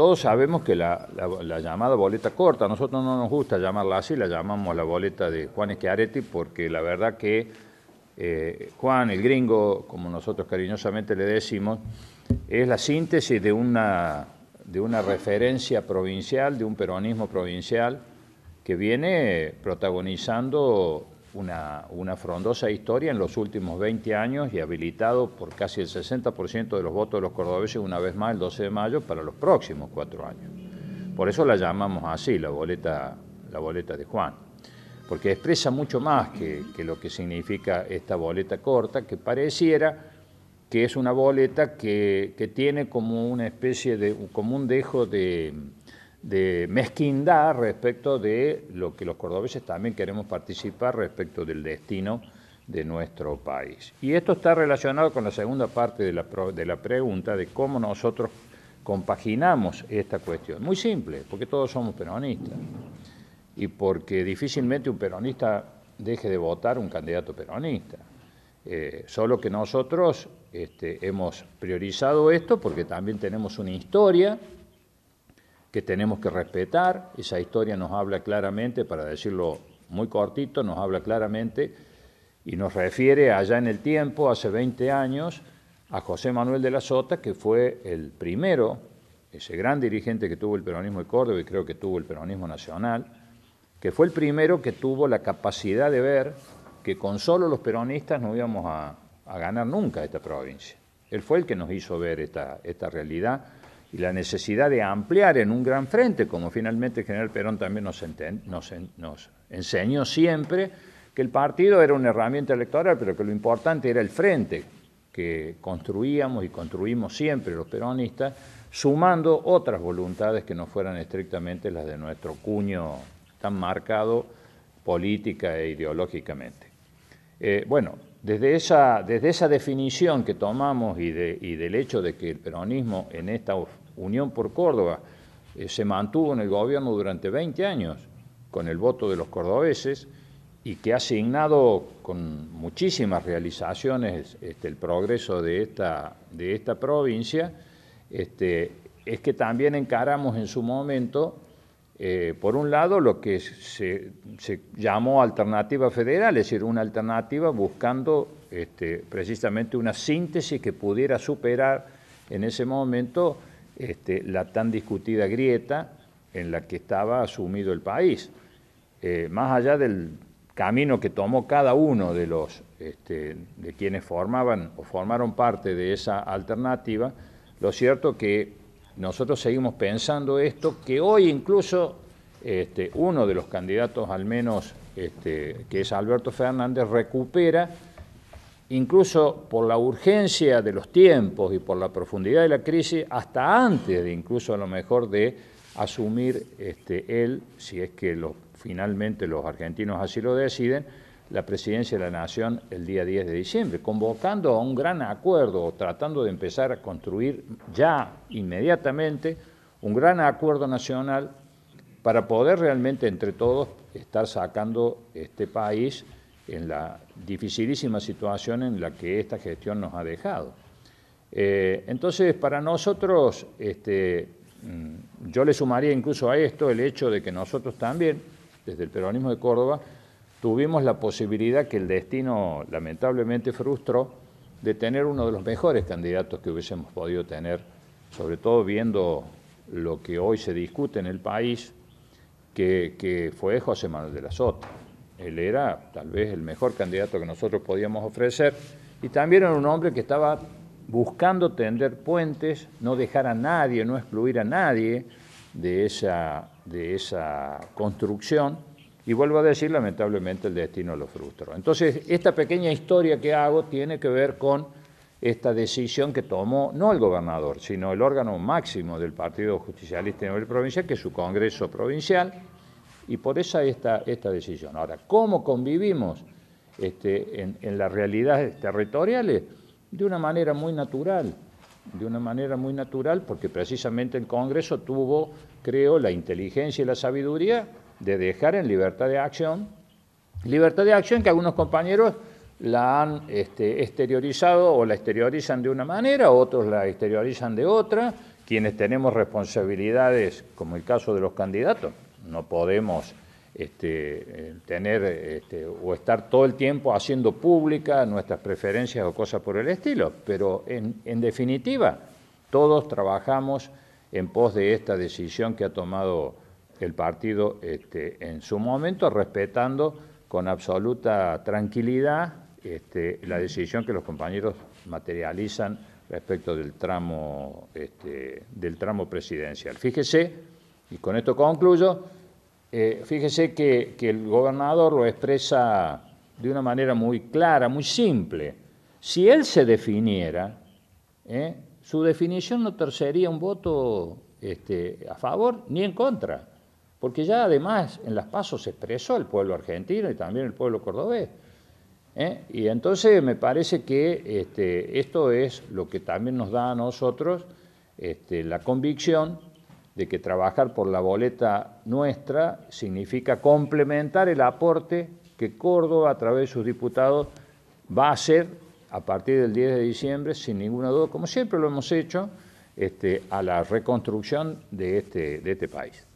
Todos sabemos que la, llamada boleta corta, nosotros no nos gusta llamarla así, la llamamos la boleta de Juan Esquiareti porque la verdad que eh, Juan, el gringo, como nosotros cariñosamente le decimos, es la síntesis de una, de una referencia provincial, de un peronismo provincial que viene protagonizando una, frondosa historia en los últimos 20 años y habilitado por casi el 60% de los votos de los cordobeses una vez más el 12 de mayo para los próximos cuatro años. Por eso la llamamos así, la boleta, la boleta de Juan, porque expresa mucho más que, lo que significa esta boleta corta, que pareciera que es una boleta que, que tiene como una especie de, como un dejo de, de mezquindad respecto de lo que los cordobeses también queremos participar respecto del destino de nuestro país. Y esto está relacionado con la segunda parte de la, pregunta de cómo nosotros compaginamos esta cuestión. Muy simple, porque todos somos peronistas y porque difícilmente un peronista deje de votar un candidato peronista. Eh, solo que nosotros este, hemos priorizado esto porque también tenemos una historia que tenemos que respetar. Esa historia nos habla claramente, para decirlo muy cortito, nos habla claramente y nos refiere allá en el tiempo, hace 20 años, a José Manuel de la Sota, que fue el primero, ese gran dirigente que tuvo el peronismo de Córdoba y creo que tuvo el peronismo nacional, que fue el primero que tuvo la capacidad de ver que con solo los peronistas no íbamos a, ganar nunca esta provincia. Él fue el que nos hizo ver esta, esta realidad y la necesidad de ampliar en un gran frente, como finalmente el general Perón también nos, nos, enseñó siempre, que el partido era una herramienta electoral, pero que lo importante era el frente que construíamos y construimos siempre los peronistas, sumando otras voluntades que no fueran estrictamente las de nuestro cuño tan marcado política e ideológicamente. Eh, bueno, desde esa, desde esa definición que tomamos y, y, del hecho de que el peronismo en esta Unión por Córdoba, eh, se mantuvo en el gobierno durante 20 años con el voto de los cordobeses y que ha asignado con muchísimas realizaciones este, el progreso de esta, de esta provincia, este, es que también encaramos en su momento, eh, por un lado, lo que se, llamó alternativa federal, es decir, una alternativa buscando este, precisamente una síntesis que pudiera superar en ese momento este, la tan discutida grieta en la que estaba asumido el país. Eh, más allá del camino que tomó cada uno de los este, de quienes formaban o formaron parte de esa alternativa, lo cierto que nosotros seguimos pensando esto, que hoy incluso este, uno de los candidatos, al menos que es Alberto Fernández, recupera incluso por la urgencia de los tiempos y por la profundidad de la crisis, hasta antes de incluso a lo mejor de asumir este, él, si es que finalmente los argentinos así lo deciden, la presidencia de la Nación el día 10 de diciembre, convocando a un gran acuerdo, tratando de empezar a construir ya inmediatamente un gran acuerdo nacional para poder realmente entre todos estar sacando este país en la dificilísima situación en la que esta gestión nos ha dejado. Eh, entonces, para nosotros, este, mm, yo le sumaría incluso a esto el hecho de que nosotros también, desde el peronismo de Córdoba, tuvimos la posibilidad que el destino lamentablemente frustró de tener uno de los mejores candidatos que hubiésemos podido tener, sobre todo viendo lo que hoy se discute en el país, que, que fue José Manuel de la Sota. Él era tal vez el mejor candidato que nosotros podíamos ofrecer y también era un hombre que estaba buscando tender puentes, no dejar a nadie, no excluir a nadie de esa, de esa construcción. Y vuelvo a decir, lamentablemente el destino lo frustró. Entonces, esta pequeña historia que hago tiene que ver con esta decisión que tomó no el gobernador, sino el órgano máximo del Partido Justicialista de la provincial, que es su Congreso Provincial, y por esa esta, esta decisión. Ahora, ¿cómo convivimos este, en, las realidades territoriales? De una manera muy natural, de una manera muy natural, porque precisamente el Congreso tuvo, creo, la inteligencia y la sabiduría de dejar en libertad de acción, libertad de acción que algunos compañeros la han este, exteriorizado o la exteriorizan de una manera, otros la exteriorizan de otra, quienes tenemos responsabilidades, como el caso de los candidatos, no podemos este, eh, tener este, o estar todo el tiempo haciendo pública nuestras preferencias o cosas por el estilo, pero en, en definitiva, todos trabajamos en pos de esta decisión que ha tomado el partido este, en su momento, respetando con absoluta tranquilidad la decisión que los compañeros materializan respecto del tramo, del tramo presidencial. Fíjese y con esto concluyo. Eh, fíjese que, el gobernador lo expresa de una manera muy clara, muy simple. Si él se definiera, ¿eh? su definición no tercería un voto este, a favor ni en contra, porque ya además en las pasos se expresó el pueblo argentino y también el pueblo cordobés. ¿eh? Y entonces me parece que este, esto es lo que también nos da a nosotros este, la convicción de que trabajar por la boleta nuestra significa complementar el aporte que Córdoba, a través de sus diputados, va a hacer a partir del 10 de diciembre, sin ninguna duda, como siempre lo hemos hecho, este, a la reconstrucción de este, de este país.